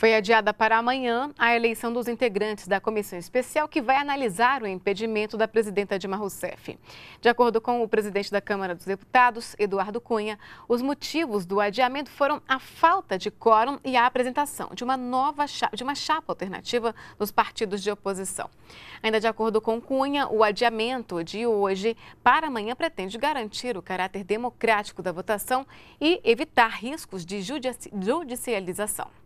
Foi adiada para amanhã a eleição dos integrantes da comissão especial que vai analisar o impedimento da presidenta Dilma Rousseff. De acordo com o presidente da Câmara dos Deputados, Eduardo Cunha, os motivos do adiamento foram a falta de quórum e a apresentação de uma nova chapa, de uma chapa alternativa dos partidos de oposição. Ainda de acordo com Cunha, o adiamento de hoje para amanhã pretende garantir o caráter democrático da votação e evitar riscos de judicialização.